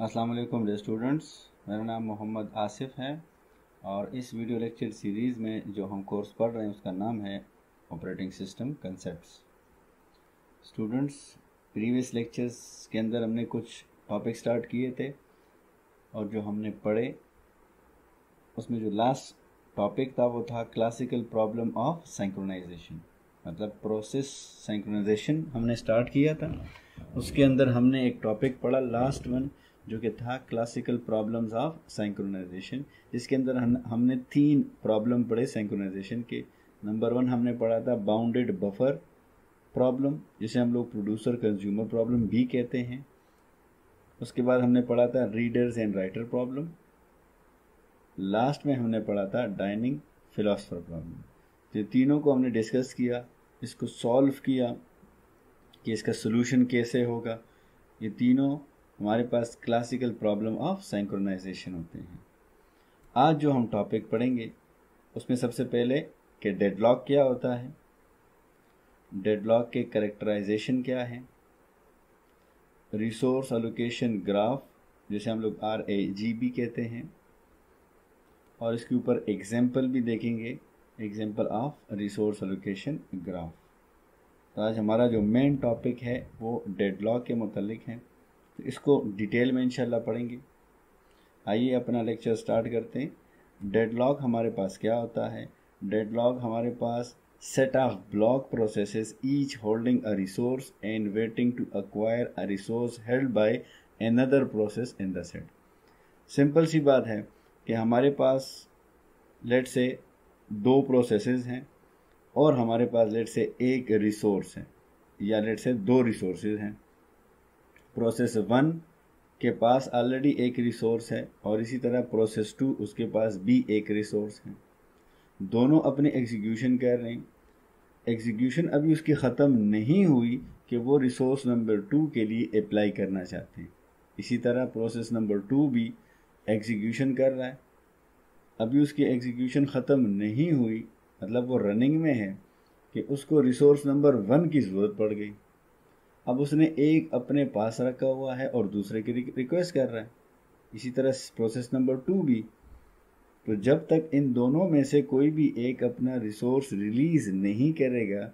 अस्सलाम वालेकुम day students मेरा नाम मोहम्मद आसिफ है और इस वीडियो लेक्चर सीरीज़ में जो हम कोर्स पढ़ रहे हैं उसका नाम है operating system concepts students previous lectures के अंदर हमने कुछ टॉपिक स्टार्ट किए थे और जो हमने पढ़े उसमें जो लास्ट टॉपिक था वो था क्लासिकल प्रॉब्लम ऑफ सेंक्रोनाइजेशन मतलब प्रोसेस सेंक्रोनाइजेशन हमने स्टार्ट किया था उसके अंदर हमने एक टॉपिक पढ़ा लास्ट वन जो कि था क्लासिकल प्रॉब्लम्स ऑफ सैंक्रोनाइजेशन जिसके अंदर हम हमने तीन प्रॉब्लम पढ़े सैंक्रोनाइजेशन के नंबर वन हमने पढ़ा था बाउंडेड बफर प्रॉब्लम जिसे हम लोग प्रोड्यूसर कंज्यूमर प्रॉब्लम भी कहते हैं उसके बाद हमने पढ़ा था readers and writer problem last में हमने पढ़ा था डाइनिंग फिलासफर प्रॉब्लम ये तीनों को हमने डिस्कस किया इसको सॉल्व किया कि इसका सोल्यूशन कैसे होगा ये तीनों हमारे पास क्लासिकल प्रॉब्लम ऑफ सेंक्रोनाइजेशन होते हैं आज जो हम टॉपिक पढ़ेंगे उसमें सबसे पहले कि डेडलॉक क्या होता है डेडलॉक के करेक्टराइजेशन क्या है रिसोर्स एलोकेशन ग्राफ जैसे हम लोग आर ए जी भी कहते हैं और इसके ऊपर एग्जाम्पल भी देखेंगे example of resource allocation graph तो आज हमारा जो मेन टॉपिक है वो डेडलॉक के मतलब है तो इसको डिटेल में इंशाल्लाह पढ़ेंगे आइए अपना लेक्चर स्टार्ट करते हैं डेडलॉग हमारे पास क्या होता है डेडलॉग हमारे पास set of block process each holding a resource and waiting to acquire a resource held by another process in the set simple सी बात है कि हमारे पास लेट से दो प्रोसेसेस हैं और हमारे पास लेट से एक रिसोर्स है या लेट से दो रिसोर्सेज हैं प्रोसेस वन के पास ऑलरेडी एक रिसोर्स है और इसी तरह प्रोसेस टू उसके पास भी एक रिसोर्स है दोनों अपने एग्जीक्यूशन कर रहे हैं एग्जीक्यूशन अभी उसकी ख़त्म नहीं हुई कि वो रिसोर्स नंबर टू के लिए अप्लाई करना चाहते हैं इसी तरह प्रोसेस नंबर टू भी एग्जीक्यूशन कर रहा है अभी उसकी एग्जीक्यूशन ख़त्म नहीं हुई मतलब वो रनिंग में है कि उसको रिसोर्स नंबर वन की ज़रूरत पड़ गई अब उसने एक अपने पास रखा हुआ है और दूसरे की रिक्वेस्ट कर रहा है इसी तरह प्रोसेस नंबर टू भी तो जब तक इन दोनों में से कोई भी एक अपना रिसोर्स रिलीज़ नहीं करेगा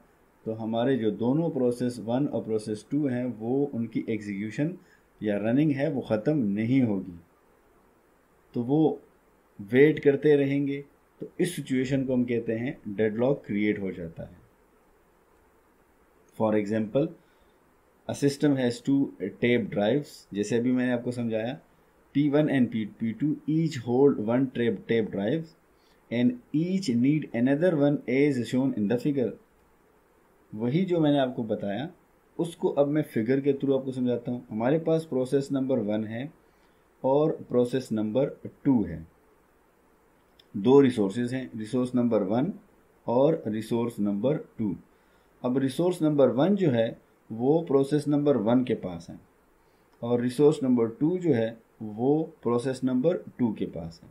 तो हमारे जो दोनों प्रोसेस वन और प्रोसेस टू हैं वो उनकी एग्जीक्यूशन या रनिंग है वो ख़त्म नहीं होगी तो वो वेट करते रहेंगे तो इस सिचुएशन को हम कहते हैं डेडलॉक क्रिएट हो जाता है for example a system has two tape drives जैसे अभी मैंने आपको समझाया P one and P P two each hold one tape tape drive and each need another one as shown in the figure वही जो मैंने आपको बताया उसको अब मैं फिगर के थ्रू आपको समझाता हूँ हमारे पास प्रोसेस नंबर वन है और प्रोसेस नंबर टू है दो रिसोर्सेज हैं रिसोर्स नंबर वन और रिसोर्स नंबर टू अब रिसोर्स नंबर वन जो है वो प्रोसेस नंबर वन के पास है और रिसोर्स नंबर टू जो है वो प्रोसेस नंबर टू के पास है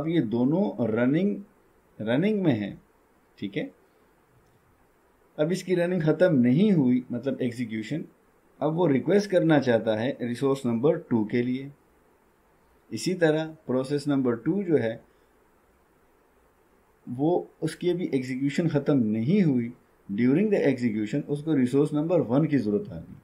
अब ये दोनों रनिंग रनिंग में है ठीक है अब इसकी रनिंग ख़त्म नहीं हुई मतलब एग्जीक्यूशन अब वो रिक्वेस्ट करना चाहता है रिसोर्स नंबर टू के लिए इसी तरह प्रोसेस नंबर टू जो है वो उसकी अभी एग्जीक्यूशन ख़त्म नहीं हुई ड्यूरिंग द एग्जीक्यूशन उसको रिसोर्स नंबर वन की ज़रूरत आ गई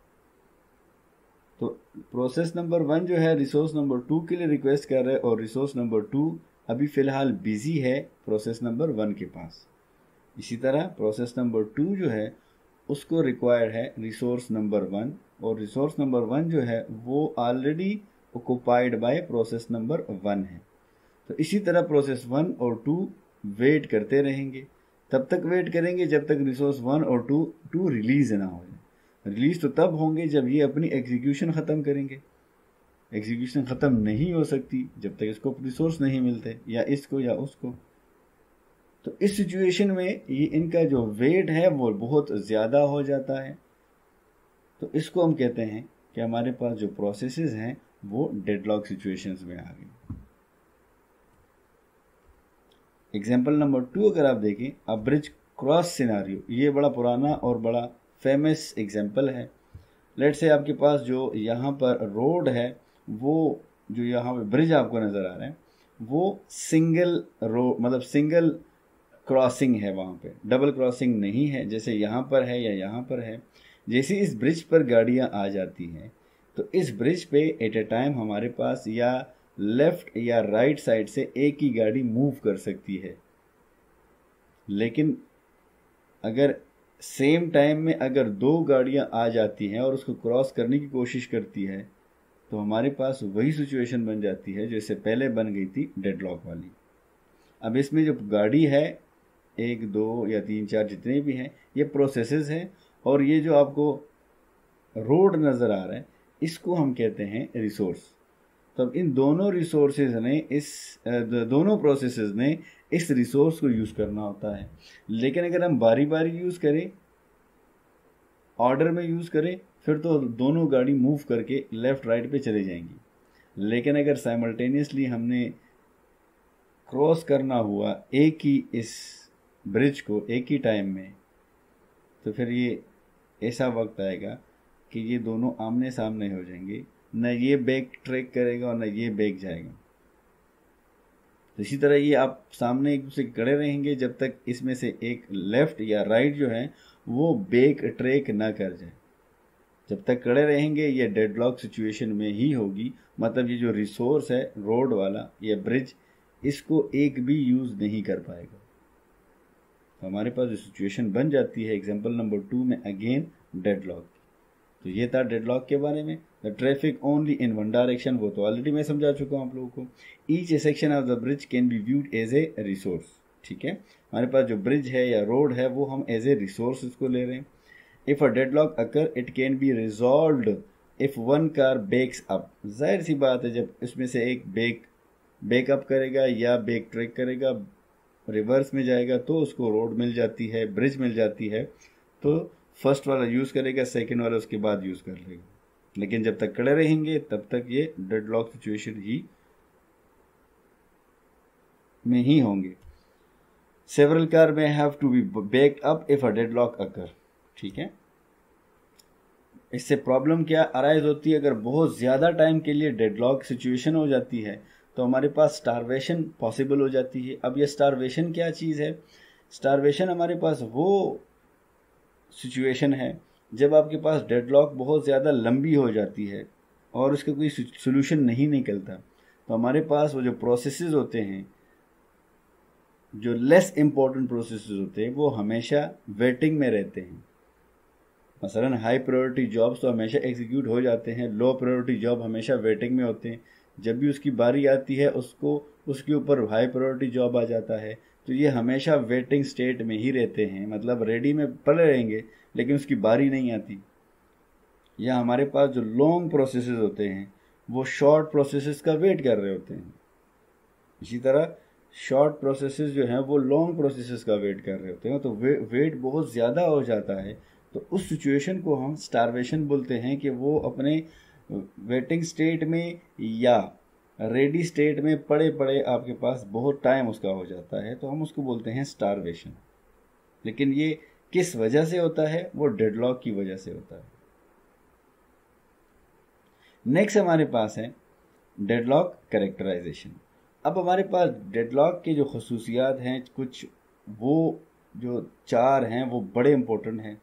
तो प्रोसेस नंबर वन जो है रिसोर्स नंबर टू के लिए रिक्वेस्ट कर रहे और रिसोर्स नंबर टू अभी फ़िलहाल बिज़ी है प्रोसेस नंबर वन के पास इसी तरह प्रोसेस नंबर टू जो है उसको रिक्वायर है रिसोर्स नंबर वन और रिसोर्स नंबर वन जो है वो already occupied by process number one है तो इसी तरह प्रोसेस वन और टू वेट करते रहेंगे तब तक वेट करेंगे जब तक रिसोर्स वन और टू टू रिलीज ना हो जाए रिलीज तो तब होंगे जब ये अपनी एग्जीक्यूशन ख़त्म करेंगे एग्जीक्यूशन ख़त्म नहीं हो सकती जब तक इसको रिसोर्स नहीं मिलते या इसको या उसको तो इस सिचुएशन में ये इनका जो वेट है वो बहुत ज़्यादा हो जाता है तो इसको हम कहते हैं कि हमारे पास जो प्रोसेसेस हैं वो डेडलॉक सिचुएशंस में आ गई एग्जाम्पल नंबर टू अगर आप देखें अब ब्रिज क्रॉस सिनारियो ये बड़ा पुराना और बड़ा फेमस एग्जाम्पल है लेट से आपके पास जो यहाँ पर रोड है वो जो यहाँ पे ब्रिज आपको नज़र आ रहे हैं वो सिंगल रो मतलब सिंगल क्रॉसिंग है वहाँ पे डबल क्रॉसिंग नहीं है जैसे यहाँ पर है या यहाँ पर है जैसे इस ब्रिज पर गाड़ियाँ आ जाती हैं तो इस ब्रिज पे एट ए टाइम हमारे पास या लेफ्ट या राइट right साइड से एक ही गाड़ी मूव कर सकती है लेकिन अगर सेम टाइम में अगर दो गाड़ियां आ जाती हैं और उसको क्रॉस करने की कोशिश करती है तो हमारे पास वही सिचुएशन बन जाती है जो इससे पहले बन गई थी डेडलॉक वाली अब इसमें जो गाड़ी है एक दो या तीन चार जितने भी हैं ये प्रोसेसेस हैं और ये जो आपको रोड नज़र आ रहा है इसको हम कहते हैं रिसोर्स तब इन दोनों रिसोर्सेज ने इस दोनों प्रोसेस ने इस रिसोर्स को यूज़ करना होता है लेकिन अगर हम बारी बारी यूज़ करें ऑर्डर में यूज़ करें फिर तो दोनों गाड़ी मूव करके लेफ़्ट राइट पे चले जाएंगी लेकिन अगर साइमल्टेनियसली हमने क्रॉस करना हुआ एक ही इस ब्रिज को एक ही टाइम में तो फिर ये ऐसा वक्त आएगा कि ये दोनों आमने सामने हो जाएंगे न ये बैग ट्रैक करेगा और न ये बैग जाएगा इसी तरह ये आप सामने एक दूसरे खड़े रहेंगे जब तक इसमें से एक लेफ्ट या राइट जो है वो बेक ट्रेक ना कर जाए जब तक खड़े रहेंगे ये डेडलॉक सिचुएशन में ही होगी मतलब ये जो रिसोर्स है रोड वाला या ब्रिज इसको एक भी यूज़ नहीं कर पाएगा तो हमारे पास जो सिचुएशन बन जाती है एग्जाम्पल नंबर टू में अगेन डेड लॉक तो ये था डेडलॉक के बारे में the traffic only in one direction वो तो ऑलरेडी मैं समझा चुका हूँ आप लोगों को each section of the bridge can be viewed as a resource ठीक है हमारे पास जो ब्रिज है या रोड है वो हम एज ए रिसोर्स इसको ले रहे हैं if a deadlock occur it can be resolve if one car backs up जाहिर सी बात है जब इसमें से एक बेक बेकअप करेगा या बेक ट्रैक करेगा रिवर्स में जाएगा तो उसको रोड मिल जाती है ब्रिज मिल जाती है तो फर्स्ट वाला यूज़ करेगा सेकेंड वाला उसके बाद यूज़ कर लेगा लेकिन जब तक खड़े रहेंगे तब तक ये डेड लॉक सिचुएशन ही में ही होंगे several car may have to be backed up if a deadlock occur ठीक है इससे प्रॉब्लम क्या अराइज होती है अगर बहुत ज़्यादा टाइम के लिए डेडलॉक सिचुएशन हो जाती है तो हमारे पास स्टारवेशन पॉसिबल हो जाती है अब यह स्टारवेशन क्या चीज़ है स्टारवेशन हमारे पास वो सिचुएशन है जब आपके पास डेडलॉक बहुत ज़्यादा लंबी हो जाती है और उसका कोई सोल्यूशन नहीं निकलता तो हमारे पास वो जो प्रोसेस होते हैं जो लेस इम्पॉर्टेंट प्रोसेस होते हैं वो हमेशा वेटिंग में रहते हैं मसलन हाई प्रायोरिटी जॉब्स तो हमेशा एग्जीक्यूट हो जाते हैं लो प्रायोरिटी जॉब हमेशा वेटिंग में होते हैं जब भी उसकी बारी आती है उसको उसके ऊपर हाई प्रायोरिटी जॉब आ जाता है तो ये हमेशा वेटिंग स्टेट में ही रहते हैं मतलब रेडी में पड़े रहेंगे लेकिन उसकी बारी नहीं आती या हमारे पास जो लॉन्ग प्रोसेस होते हैं वो शॉर्ट प्रोसेस का वेट कर रहे होते हैं इसी तरह शॉर्ट प्रोसेस जो हैं वो लॉन्ग प्रोसेस का वेट कर रहे होते हैं तो वे, वेट बहुत ज़्यादा हो जाता है तो उस सिचुएशन को हम स्टारवेशन बोलते हैं कि वो अपने वेटिंग स्टेट में या रेडी स्टेट में पड़े पड़े आपके पास बहुत टाइम उसका हो जाता है तो हम उसको बोलते हैं स्टारवेशन लेकिन ये किस वजह से होता है वो डेडलॉक की वजह से होता है नेक्स्ट हमारे पास है डेडलॉक करेक्टराइजेशन अब हमारे पास डेडलॉक के जो खसूसियात हैं कुछ वो जो चार हैं वो बड़े इंपॉर्टेंट हैं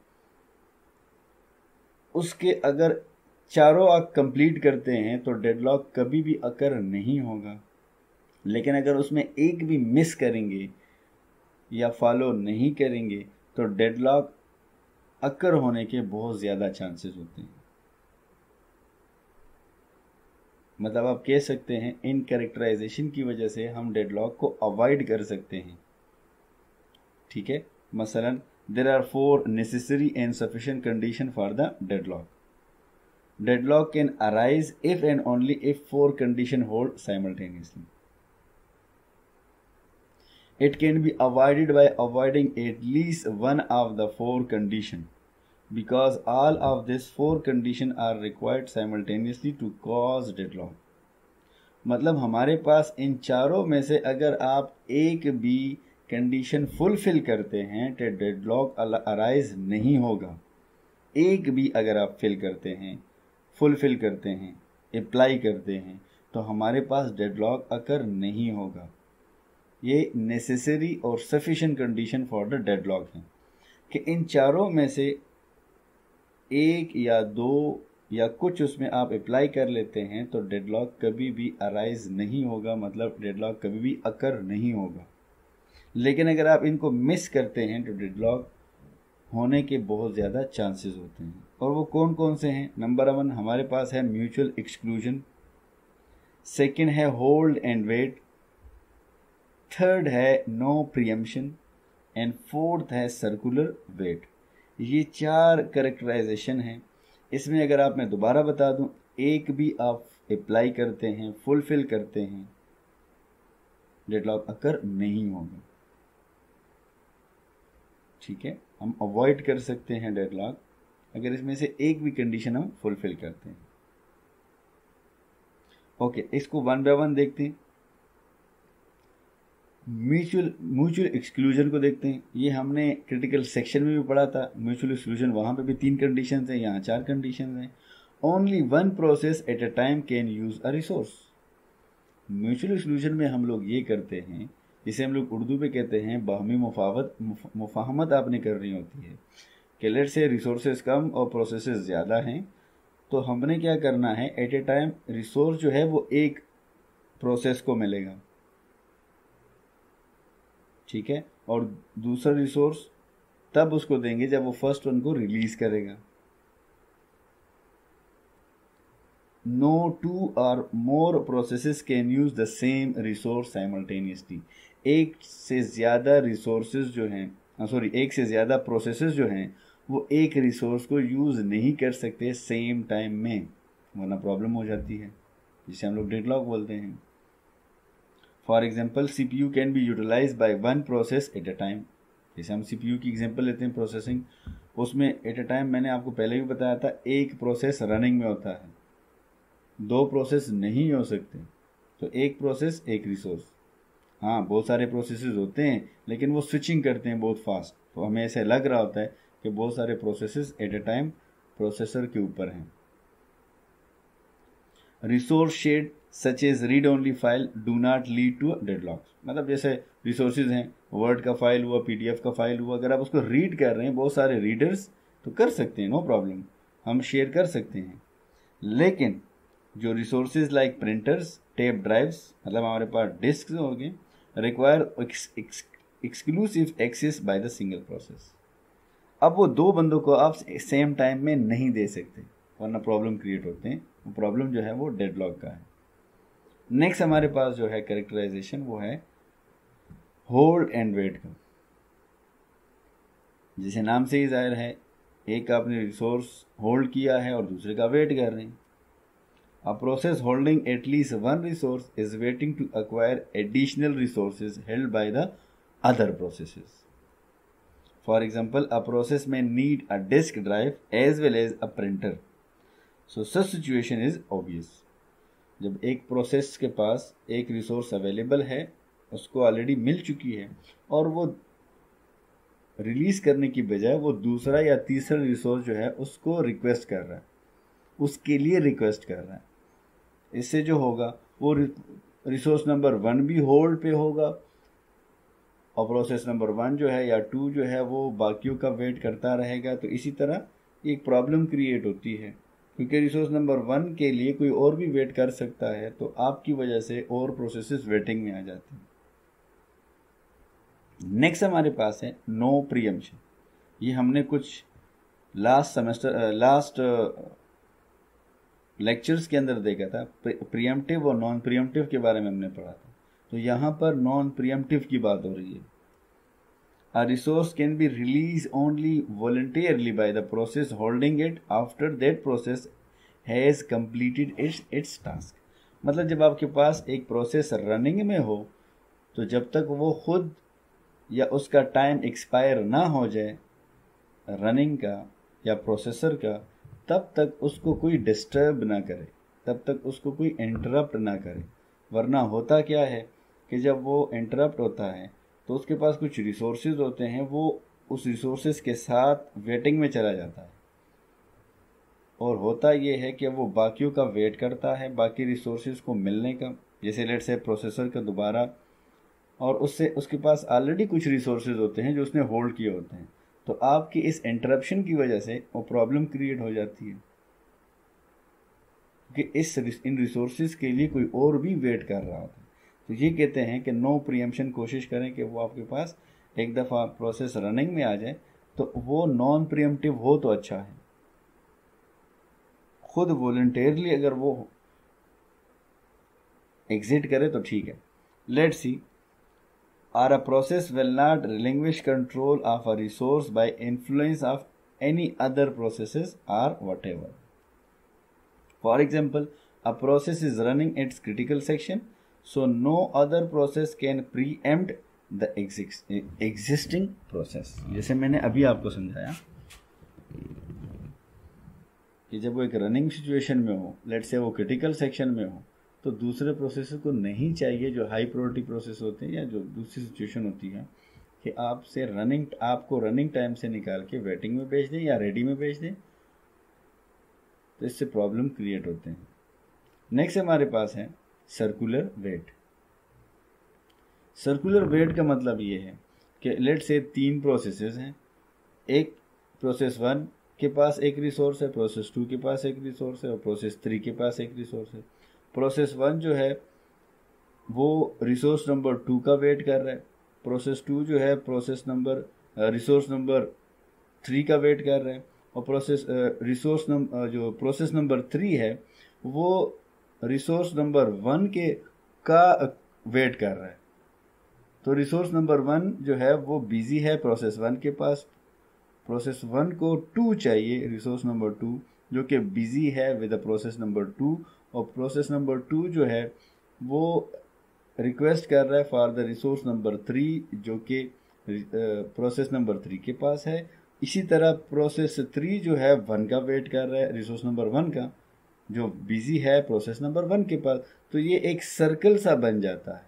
उसके अगर चारों आग कंप्लीट करते हैं तो डेडलॉक कभी भी अकर नहीं होगा लेकिन अगर उसमें एक भी मिस करेंगे या फॉलो नहीं करेंगे तो डेडलॉक अक्कर होने के बहुत ज़्यादा चांसेस होते हैं मतलब आप कह सकते हैं इन करेक्टराइजेशन की वजह से हम डेडलॉक को अवॉइड कर सकते हैं ठीक है मसलन there are four necessary and sufficient condition for the deadlock deadlock can arise if and only if four condition hold simultaneously it can be avoided by avoiding at least one of the four condition because all of this four condition are required simultaneously to cause deadlock मतलब हमारे पास इन चारों में से अगर आप एक भी condition fulfil करते हैं तो डेडलॉक अराइज नहीं होगा एक भी अगर आप फिल करते हैं फुलफिल करते हैं अप्लाई करते हैं तो हमारे पास डेडलॉक अकर नहीं होगा ये नेसेसरी और sufficient condition for the deadlock है कि इन चारों में से एक या दो या कुछ उसमें आप अप्लाई कर लेते हैं तो डेडलॉक कभी भी अराइज नहीं होगा मतलब डेडलॉक कभी भी अकर नहीं होगा लेकिन अगर आप इनको मिस करते हैं तो डेडलॉक होने के बहुत ज़्यादा चांसेस होते हैं और वो कौन कौन से हैं नंबर वन हमारे पास है म्यूचुअल एक्सक्लूजन सेकंड है होल्ड एंड वेट थर्ड है नो प्रियम्पशन एंड फोर्थ है सर्कुलर वेट ये चार करेक्टराइजेशन हैं इसमें अगर आप मैं दोबारा बता दूं एक भी आप अप्लाई करते हैं फुलफिल करते हैं डेडलॉक अकर नहीं होगा ठीक है हम अवॉइड कर सकते हैं डेडलॉक अगर इसमें से एक भी कंडीशन हम फुलफिल करते हैं ओके okay, इसको वन बाय वन देखते हैं म्यूचुअल म्यूचुअल एक्सक्लूजन को देखते हैं ये हमने क्रिटिकल सेक्शन में भी पढ़ा था म्यूचुअल एक्सक्लूजन वहाँ पे भी तीन कंडीशन हैं यहाँ चार कंडीशन हैं only one process at a time can use a resource mutual exclusion में हम लोग ये करते हैं जिसे हम लोग उर्दू में कहते हैं बाहमी मुफावत मुफाहमत आपने करनी होती है लेट से रिसोर्सेज कम और प्रोसेसेस ज़्यादा हैं तो हमने क्या करना है एट ए टाइम रिसोर्स जो है वो एक प्रोसेस को मिलेगा ठीक है और दूसरा रिसोर्स तब उसको देंगे जब वो फर्स्ट वन को रिलीज करेगा no two or more processes can use the same resource simultaneously एक से ज़्यादा रिसोर्सेज जो हैं सॉरी एक से ज़्यादा processes जो हैं वो एक रिसोर्स को यूज़ नहीं कर सकते सेम टाइम में वरना प्रॉब्लम हो जाती है जिसे हम लोग डेडलॉक बोलते हैं for example C P U can be utilize by one process at a time जैसे हम सी पी यू की एग्जाम्पल लेते हैं प्रोसेसिंग उसमें एट अ टाइम मैंने आपको पहले भी बताया था एक प्रोसेस रनिंग में होता है दो प्रोसेस नहीं हो सकते तो एक प्रोसेस एक रिसोर्स हाँ बहुत सारे प्रोसेस होते हैं लेकिन वो स्विचिंग करते हैं बहुत फास्ट तो हमें ऐसा लग रहा होता है कि बहुत सारे processes at a time processor के ऊपर हैं resource shared such as read only file do not lead to deadlocks मतलब जैसे रिसोर्सेज हैं वर्ड का फाइल हुआ पीडीएफ का फाइल हुआ अगर आप उसको रीड कर रहे हैं बहुत सारे रीडर्स तो कर सकते हैं नो no प्रॉब्लम हम शेयर कर सकते हैं लेकिन जो resources like printers tape drives मतलब हमारे पास डिस्क हो गए require exclusive access by the single process अब वो दो बंदों को आप सेम टाइम में नहीं दे सकते वरना प्रॉब्लम क्रिएट होते हैं वो प्रॉब्लम जो है वो डेड लॉक का है नेक्स्ट हमारे पास जो है करेक्टराइजेशन वो है होल्ड एंड वेट का जिसे नाम से ही जाहिर है एक का आपने रिसोर्स होल्ड किया है और दूसरे का वेट कर रहे हैं a process holding at least one resource is waiting to acquire additional resources held by the other processes For example, a process may need a disk drive as well as a printer. So such situation is obvious. जब एक process के पास एक resource available है उसको already मिल चुकी है और वो रिलीज़ करने की बजाय वो दूसरा या तीसरा रिसोर्स जो है उसको रिक्वेस्ट कर रहा है उसके लिए रिक्वेस्ट कर रहा है इससे जो होगा वो रिसोर्स नंबर वन भी होल्ड पे होगा और प्रोसेस नंबर वन जो है या टू जो है वो बाकियों का वेट करता रहेगा तो इसी तरह एक प्रॉब्लम क्रिएट होती है क्योंकि रिसोर्स नंबर वन के लिए कोई और भी वेट कर सकता है तो आपकी वजह से और प्रोसेस वेटिंग में आ जाते हैं नेक्स्ट हमारे पास है नो प्रियम्शन ये हमने कुछ लास्ट सेमेस्टर लास्ट लेक्चर्स के अंदर देखा था प्रियमटिव और नॉन प्रियमटिव के बारे में हमने पढ़ा था तो यहाँ पर नॉन प्रियमटिव की बात हो रही है a resource can be release only voluntarily by the process holding it after that process has completed its its task मतलब जब आपके पास एक प्रोसेस रनिंग में हो तो जब तक वो खुद या उसका टाइम एक्सपायर ना हो जाए रनिंग का या प्रोसेसर का तब तक उसको कोई डिस्टर्ब ना करे तब तक उसको कोई इंटरप्ट ना करे वरना होता क्या है कि जब वो इंटरप्ट होता है तो उसके पास कुछ रिसोर्सेज होते हैं वो उस रिसोर्सेज के साथ वेटिंग में चला जाता है और होता ये है कि वो बाकियों का वेट करता है बाकी रिसोर्सेज को मिलने का जैसे लेट से प्रोसेसर का दोबारा और उससे उसके पास ऑलरेडी कुछ रिसोर्सेज होते हैं जो उसने होल्ड किए होते हैं तो आपकी इस इंटरप्शन की वजह से वो प्रॉब्लम क्रिएट हो जाती है कि इस इन रिसोर्सेज के लिए कोई और भी वेट कर रहा होता है तो ये कहते हैं कि नो प्रियम्पशन कोशिश करें कि वो आपके पास एक दफ़ा प्रोसेस रनिंग में आ जाए तो वो नॉन प्रियम्पटिव हो तो अच्छा है खुद वॉल्टरली अगर वो एग्जिट करे तो ठीक है let see or a process will not relinquish control of a resource by influence of other process or whatever for example a process is running its critical section so no other process can preempt the existing process जैसे मैंने अभी आपको समझाया कि जब वो एक running situation में हो लेट से वो क्रिटिकल सेक्शन में हो तो दूसरे प्रोसेस को नहीं चाहिए जो हाई प्रायोरिटी प्रोसेस होते हैं या जो दूसरी सिचुएशन होती है कि आपसे रनिंग आपको रनिंग टाइम से निकाल के वेटिंग में भेज दें या रेडी में भेज दें तो इससे प्रॉब्लम क्रिएट होते हैं नेक्स्ट हमारे पास है सर्कुलर वेट सर्कुलर वेट का मतलब ये है कि लेट से तीन प्रोसेसेस हैं एक प्रोसेस वन के पास एक रिसोर्स है प्रोसेस टू के पास एक रिसोर्स है और प्रोसेस थ्री के पास एक रिसोर्स है प्रोसेस वन जो है वो रिसोर्स नंबर टू का वेट कर रहा है प्रोसेस टू जो है process number resource number three का वेट कर रहे हैं और प्रोसेस रिसोर्स नंबर जो प्रोसेस नंबर थ्री है वो रिसोर्स नंबर वन के का वेट कर रहा है तो रिसोर्स नंबर वन जो है वो बिजी है प्रोसेस वन के पास प्रोसेस वन को टू चाहिए रिसोर्स नंबर टू जो कि बिजी है with the process number two और प्रोसेस नंबर टू जो है वो रिक्वेस्ट कर रहा है for the resource number three जो कि प्रोसेस नंबर थ्री के पास है इसी तरह प्रोसेस थ्री जो है वन का वेट कर रहा है रिसोर्स नंबर वन का जो बिजी है प्रोसेस नंबर वन के पास तो ये एक सर्कल सा बन जाता है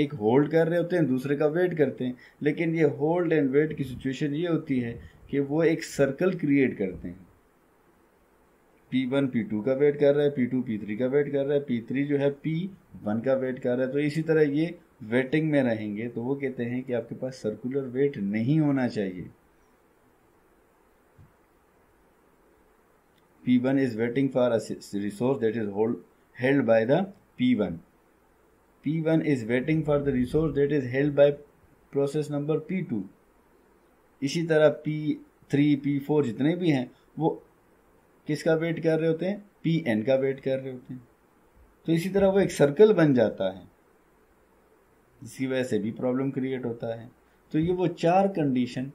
एक होल्ड कर रहे होते हैं दूसरे का वेट करते हैं लेकिन ये होल्ड एंड वेट की सिचुएशन ये होती है कि वो एक सर्कल क्रिएट करते हैं पी वन पी टू का वेट कर रहा है पी टू पी थ्री का वेट कर रहा है पी थ्री जो है पी वन का वेट कर रहा है तो इसी तरह ये वेटिंग में रहेंगे तो वो कहते हैं कि आपके पास सर्कुलर वेट नहीं होना चाहिए P1 is waiting resource that is hold held by the P one P one is waiting for the resource that is held by process number P two इसी तरह पी थ्री पी फोर जितने भी हैं वो किसका wait कर रहे होते हैं पी एन का वेट कर रहे होते हैं तो इसी तरह वो एक सर्कल बन जाता है जिसकी वजह से भी प्रॉब्लम क्रिएट होता है तो ये वो चार कंडीशन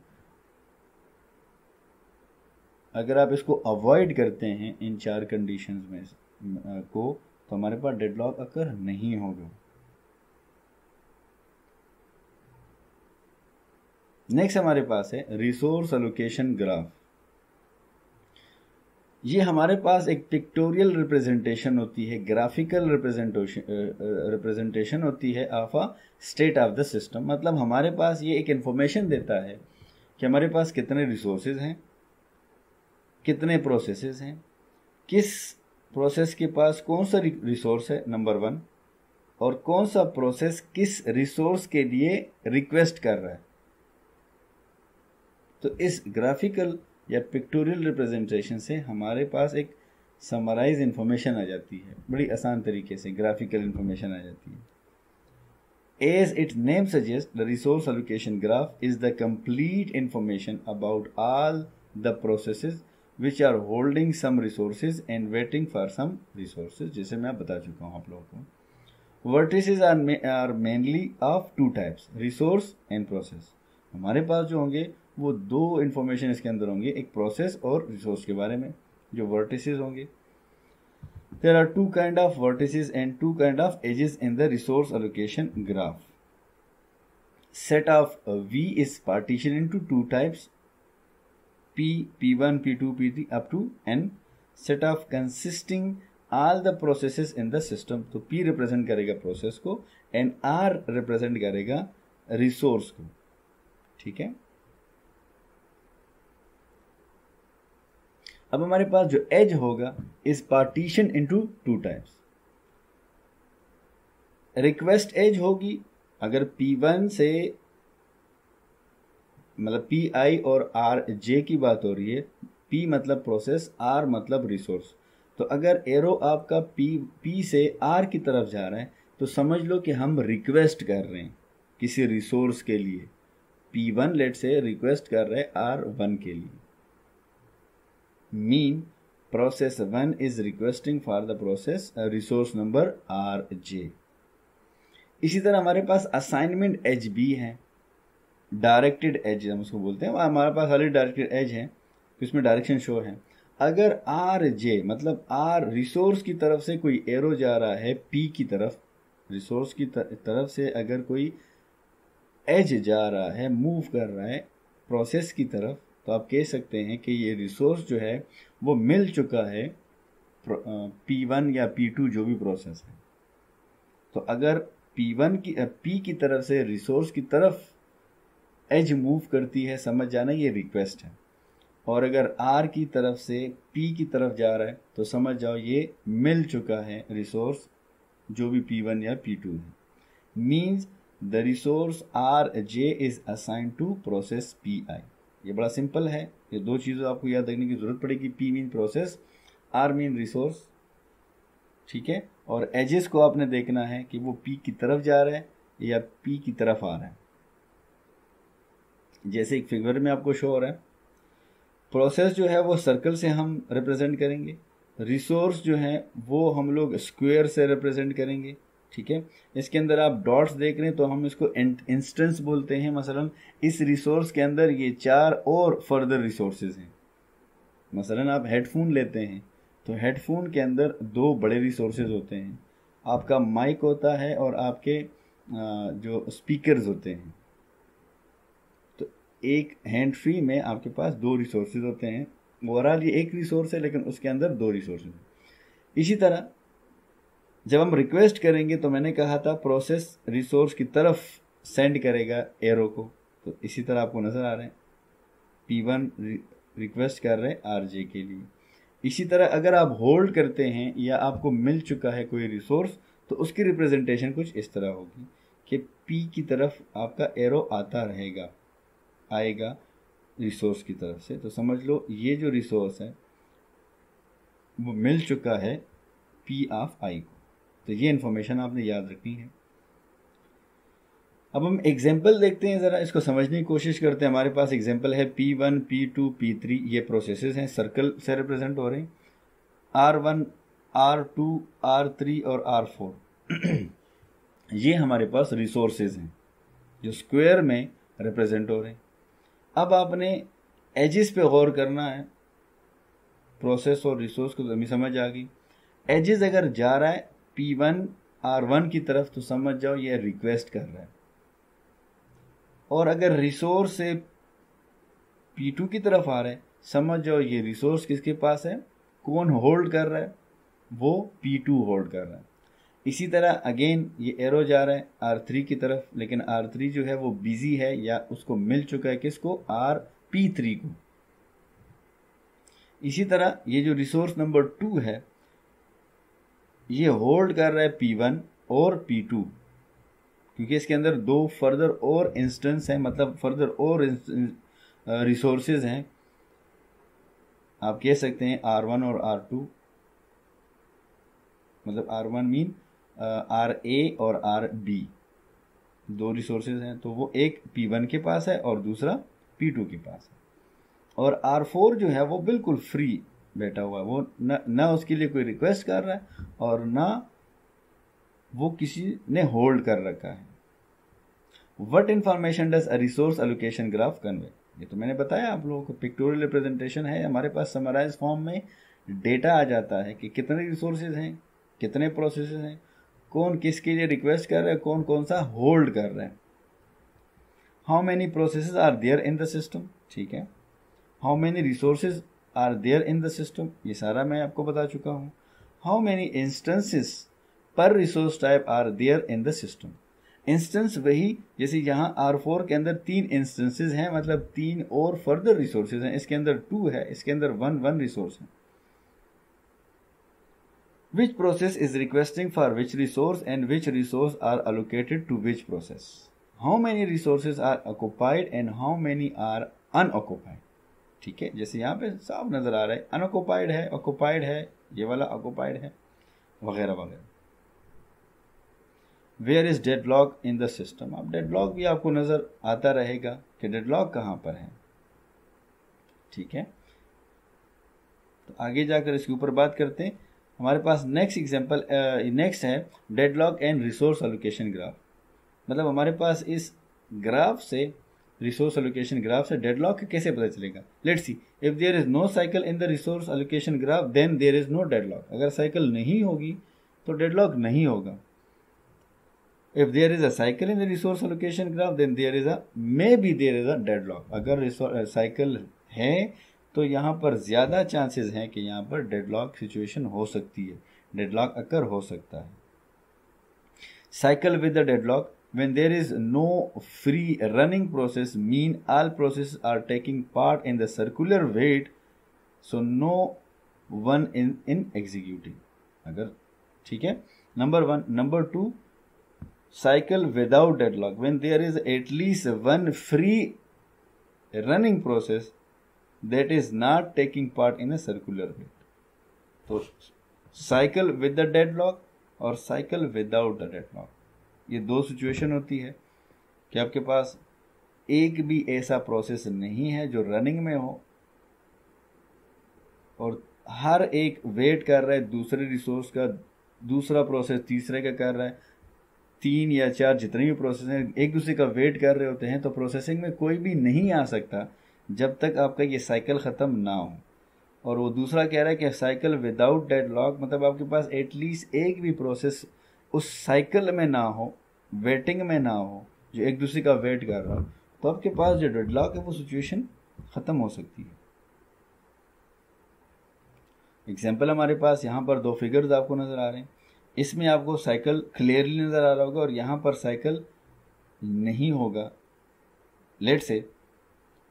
अगर आप इसको अवॉइड करते हैं इन चार कंडीशन में को तो हमारे पास डेडलॉक अकर नहीं होगा नेक्स्ट हमारे पास है रिसोर्स एलोकेशन ग्राफ ये हमारे पास एक पिक्टोरियल रिप्रेजेंटेशन होती है ग्राफिकल रिप्रेजेंटेशन रिप्रेजेंटेशन होती है of a state of the system मतलब हमारे पास ये एक इंफॉर्मेशन देता है कि हमारे पास कितने रिसोर्सेज हैं कितने प्रोसेसेस हैं किस प्रोसेस के पास कौन सा रिसोर्स है नंबर वन और कौन सा प्रोसेस किस रिसोर्स के लिए रिक्वेस्ट कर रहा है तो इस ग्राफिकल या पिक्टोरियल रिप्रेजेंटेशन से हमारे पास एक समराइज इंफॉर्मेशन आ जाती है बड़ी आसान तरीके से ग्राफिकल इंफॉर्मेशन आ जाती है as it name suggest the resource allocation graph is the complete information about all the processes which are holding some resources and waiting for some resources जैसे मैं बता चुका हूँ आप लोगों को vertices are are mainly of two types resource and process हमारे पास जो होंगे वो दो इन्फॉर्मेशन इसके अंदर होंगे एक प्रोसेस और रिसोर्स के बारे में जो वर्टिस होंगे there are two kind of vertices and two kind of edges in the resource allocation graph set of V is partition into two types P, P1, P2, P3 up to N set of consisting all the in in system to तो P represent करेगा process को and R represent करेगा resource को ठीक है अब हमारे पास जो एज होगा is partition into two types request edge होगी अगर P1 से मतलब पी आई और आर जे की बात हो रही है पी मतलब प्रोसेस आर मतलब रिसोर्स तो अगर एरो आपका पी पी से आर की तरफ जा रहा है तो समझ लो कि हम रिक्वेस्ट कर रहे हैं किसी रिसोर्स के लिए P one let say request कर रहे हैं आर वन के लिए mean process one is requesting for the process resource number R J इसी तरह हमारे पास असाइनमेंट एच बी है डायरेक्टेड एज हम उसको बोलते हैं हमारे पास ऑलरेडी डायरेक्टेड एज है उसमें डायरेक्शन शो है अगर आर जे मतलब आर रिसोर्स की तरफ से कोई एरो जा रहा है पी की तरफ रिसोर्स की तरफ से अगर कोई एज जा रहा है मूव कर रहा है प्रोसेस की तरफ तो आप कह सकते हैं कि ये रिसोर्स जो है वो मिल चुका है पी वन या पी टू जो भी प्रोसेस है तो अगर पी वन की पी की तरफ से रिसोर्स की तरफ एज मूव करती है समझ जाना ये रिक्वेस्ट है और अगर आर की तरफ से पी की तरफ जा रहा है तो समझ जाओ ये मिल चुका है रिसोर्स जो भी पी वन या पी टू है means the resource R J is assign to process P I ये बड़ा सिंपल है ये दो चीज़ें आपको याद रखने की ज़रूरत पड़ेगी P mean process R mean resource ठीक है और एजेस को आपने देखना है कि वो पी की तरफ जा रहा है या पी की तरफ आ रहा है जैसे एक फिगर में आपको शो हो रहा है प्रोसेस जो है वो सर्कल से हम रिप्रेजेंट करेंगे रिसोर्स जो है वो हम लोग स्क्वेयर से रिप्रेजेंट करेंगे ठीक है इसके अंदर आप डॉट्स देख रहे हैं तो हम इसको इंस्टेंस बोलते हैं मसलन इस रिसोर्स के अंदर ये चार और फर्दर रिसोर्सेज हैं मसलन आप हेडफोन लेते हैं तो हेडफोन के अंदर दो बड़े रिसोर्सेज होते हैं आपका माइक होता है और आपके जो स्पीकर्स होते हैं एक हैंड फ्री में आपके पास दो रिसोर्सेज होते हैं ओवरऑल ये एक रिसोर्स है लेकिन उसके अंदर दो हैं इसी तरह जब हम रिक्वेस्ट करेंगे तो मैंने कहा था प्रोसेस रिसोर्स की तरफ सेंड करेगा एरो को तो इसी तरह आपको नज़र आ रहे हैं पी वन रिक्वेस्ट कर रहे हैं आर जे के लिए इसी तरह अगर आप होल्ड करते हैं या आपको मिल चुका है कोई रिसोर्स तो उसकी रिप्रेजेंटेशन कुछ इस तरह होगी कि पी की तरफ आपका एरो आता रहेगा आएगा रिसोर्स की तरफ से तो समझ लो ये जो रिसोर्स है वो मिल चुका है पी ऑफ आई को तो ये इन्फॉर्मेशन आपने याद रखनी है अब हम एग्जाम्पल देखते हैं ज़रा इसको समझने की कोशिश करते हैं हमारे पास एग्जाम्पल है P one P two P three ये प्रोसेसेस हैं सर्कल से रिप्रेजेंट हो रहे हैं R one R two R three और आर फोर ये हमारे पास रिसोर्सेज हैं जो स्क्वेयर में रिप्रेजेंट हो रहे हैं अब आपने एजिस पे गौर करना है प्रोसेस और रिसोर्स को जमी तो समझ आ गई एजिस अगर जा रहा है पी वन आर वन की तरफ तो समझ जाओ ये रिक्वेस्ट कर रहा है और अगर रिसोर्स से पी टू की तरफ आ रहा है समझ जाओ ये रिसोर्स किसके पास है कौन होल्ड कर रहा है वो पी टू होल्ड कर रहा है इसी तरह अगेन ये एरो जा रहा है आर थ्री की तरफ लेकिन आर थ्री जो है वो बिजी है या उसको मिल चुका है किसको आर पी थ्री को इसी तरह ये जो रिसोर्स नंबर टू है ये होल्ड कर रहा है पी वन और पी टू क्योंकि इसके अंदर दो फर्दर और इंस्टेंस हैं मतलब फर्दर और रिसोर्सेज हैं आप कह सकते हैं आर वन और आर टू मतलब R one mean R A और आर बी दो रिसोर्सेज हैं तो वो एक पी वन के पास है और दूसरा पी टू के पास है और आर फोर जो है वो बिल्कुल फ्री बैठा हुआ है वो न ना उसके लिए कोई रिक्वेस्ट कर रहा है और ना वो किसी ने होल्ड कर रखा है what information does a resource allocation graph convey ये तो मैंने बताया आप लोगों को पिक्टोरियल रिप्रेजेंटेशन है हमारे पास समराइज फॉर्म में डेटा आ जाता है कि कितने रिसोर्सेज हैं कितने प्रोसेस हैं कौन किसके लिए रिक्वेस्ट कर रहा है कौन कौन सा होल्ड कर रहा है how many process are there in the system ठीक है how many resources are there in the system ये सारा मैं आपको बता चुका हूँ how many instances per resource type are there in the system instance वही जैसे यहाँ आर फोर के अंदर तीन इंस्टेंसेज हैं मतलब तीन और फर्दर रिसोर्सेज हैं इसके अंदर टू है इसके अंदर वन वन रिसोर्स है which process is requesting for which resource and which resource are allocated to which process how many resources are occupied and how many are unoccupied ठीक है जैसे यहाँ पे साफ नज़र आ रहा है अनऑक्यूपाइड है ऑक्यूपाइड है ये वाला ऑक्यूपाइड है वगैरह वगैरह where is deadlock in the system अब डेड लॉक भी आपको नज़र आता रहेगा कि डेड लॉक कहाँ पर है ठीक है तो आगे जाकर इसके ऊपर बात करते हैं हमारे पास नेक्स्ट एग्जाम्पल नेक्स्ट है deadlock and resource allocation graph मतलब हमारे पास इस ग्राफ से रिसोर्स एलोकेशन ग्राफ से डेडलॉक कैसे पता चलेगा let see if there is no cycle in the resource allocation graph then there is no deadlock अगर साइकिल नहीं होगी तो डेडलॉक नहीं होगा if there is a cycle in the resource allocation graph then there is a maybe there is a deadlock अगर cycle है तो यहाँ पर ज़्यादा चांसेस हैं कि यहाँ पर डेडलॉक सिचुएशन हो सकती है डेडलॉक अक्कर हो सकता है cycle with the deadlock when there is no free running process mean all process are taking part in the circular wait so no one in in executing अगर ठीक है number one number two cycle without deadlock when there is at least one free running process that is not taking part in a circular head. तो cycle with the deadlock और cycle without the deadlock ये दो situation होती है कि आपके पास एक भी ऐसा प्रोसेस नहीं है जो रनिंग में हो और हर एक वेट कर रहा है दूसरे रिसोर्स का दूसरा प्रोसेस तीसरे का कर रहा है तीन या चार जितने भी प्रोसेस हैं एक दूसरे का वेट कर रहे होते हैं तो प्रोसेसिंग में कोई भी नहीं आ सकता जब तक आपका ये साइकिल ख़त्म ना हो और वो दूसरा कह रहा है कि साइकिल विदाउट डेड लॉक मतलब आपके पास एटलीस्ट एक भी प्रोसेस उस साइकिल में ना हो वेटिंग में ना हो जो एक दूसरे का वेट कर रहा हो तो आपके पास जो डेड लॉक है वो सिचुएशन ख़त्म हो सकती है एग्जाम्पल हमारे पास यहाँ पर दो फिगर्स आपको नज़र आ रहे हैं इसमें आपको साइकिल क्लियरली नज़र आ रहा होगा और यहाँ पर साइकिल नहीं होगा लेट से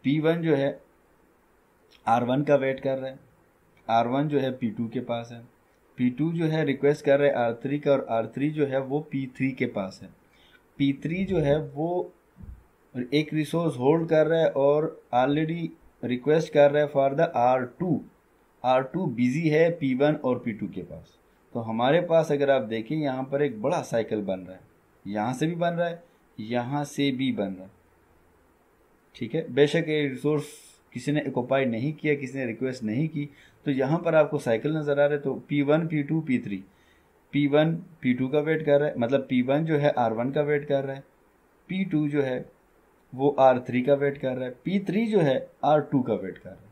पी वन जो है आर वन का वेट कर रहे हैं आर वन जो है पी टू के पास है पी टू जो है रिक्वेस्ट कर रहे हैं आर थ्री का और आर थ्री जो है वो पी थ्री के पास है पी थ्री जो है वो एक रिसोर्स होल्ड कर रहा है और ऑलरेडी रिक्वेस्ट कर रहा है for the R two R two busy है पी वन और पी टू के पास तो हमारे पास अगर आप देखें यहाँ पर एक बड़ा साइकिल बन रहा है यहाँ से भी बन रहा है यहाँ से भी बन रहा है ठीक है बेशक ये रिसोर्स किसी ने एकोपाई नहीं किया किसी ने रिक्वेस्ट नहीं की तो यहाँ पर आपको साइकिल नज़र आ रहा है तो P one P two P three P one P two का वेट कर रहा है मतलब पी वन जो है आर वन का वेट कर रहा है पी टू जो है वो आर थ्री का वेट कर रहा है पी थ्री जो है आर टू का वेट कर रहा है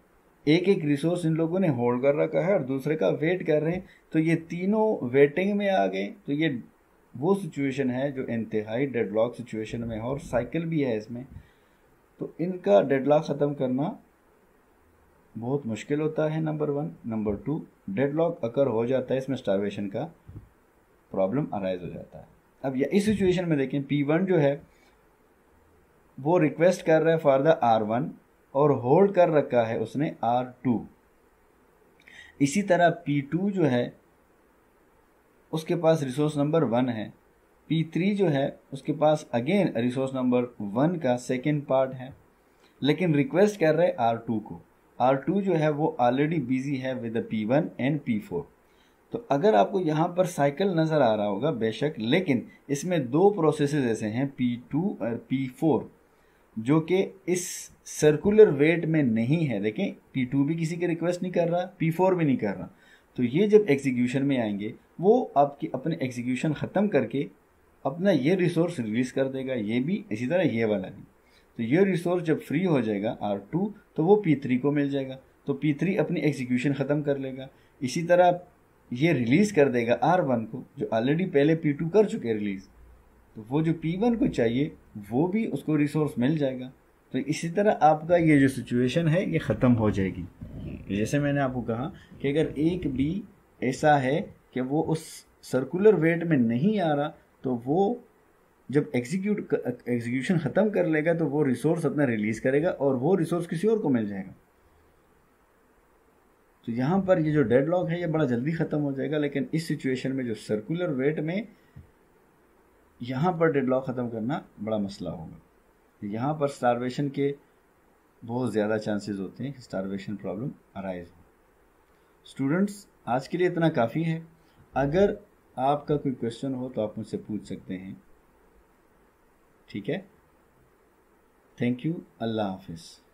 एक एक रिसोर्स इन लोगों ने होल्ड कर रखा है और दूसरे का वेट कर रहे हैं तो ये तीनों वेटिंग में आ गए तो ये वो सिचुएशन है जो इंतहाई डेडलॉक सिचुएशन में है और साइकिल भी है इसमें तो इनका डेडलॉक ख़त्म करना बहुत मुश्किल होता है number one number two deadlock अगर हो जाता है इसमें स्टारवेशन का प्रॉब्लम अराइज हो जाता है अब या इस सिचुएशन में देखें पी वन जो है वो रिक्वेस्ट कर रहा है फॉर द आर वन और होल्ड कर रखा है उसने आर टू इसी तरह पी टू जो है उसके पास रिसोर्स नंबर वन है P3 जो है उसके पास अगेन रिसोर्स नंबर वन का सेकेंड पार्ट है लेकिन रिक्वेस्ट कर रहे आर टू को आर टू जो है वो ऑलरेडी बिजी है with P one and P four तो अगर आपको यहाँ पर साइकिल नज़र आ रहा होगा बेशक लेकिन इसमें दो प्रोसेस ऐसे हैं पी टू और पी फोर जो कि इस सर्कुलर वेट में नहीं है देखें पी टू भी किसी की रिक्वेस्ट नहीं कर रहा पी फोर भी नहीं कर रहा तो ये जब एग्जीक्यूशन में आएंगे वो आपकी अपने एग्जीक्यूशन ख़त्म करके अपना ये रिसोर्स रिलीज कर देगा ये भी इसी तरह ये वाला भी तो ये रिसोर्स जब फ्री हो जाएगा आर टू तो वो पी थ्री को मिल जाएगा तो पी थ्री अपनी एग्जीक्यूशन ख़त्म कर लेगा इसी तरह ये रिलीज़ कर देगा आर वन को जो ऑलरेडी पहले पी टू कर चुके रिलीज़ तो वो जो पी वन को चाहिए वो भी उसको रिसोर्स मिल जाएगा तो इसी तरह आपका ये जो सिचुएशन है ये ख़त्म हो जाएगी जैसे मैंने आपको कहा कि अगर एक बी ऐसा है कि वो उस सर्कुलर वेट में नहीं आ रहा तो वो जब एग्जीक्यूट एग्जीक्यूशन ख़त्म कर लेगा तो वो रिसोर्स अपना रिलीज़ करेगा और वो रिसोर्स किसी और को मिल जाएगा तो यहाँ पर ये जो डेडलॉक है ये बड़ा जल्दी ख़त्म हो जाएगा लेकिन इस सिचुएशन में जो सर्कुलर वेट में यहाँ पर डेडलॉक ख़त्म करना बड़ा मसला होगा यहाँ पर स्टारवेशन के बहुत ज़्यादा चांसेस होते हैं स्टारवेशन प्रॉब्लम अराइज स्टूडेंट्स आज के लिए इतना काफ़ी है अगर आपका कोई क्वेश्चन हो तो आप मुझसे पूछ सकते हैं ठीक है थैंक यू अल्लाह हाफिज़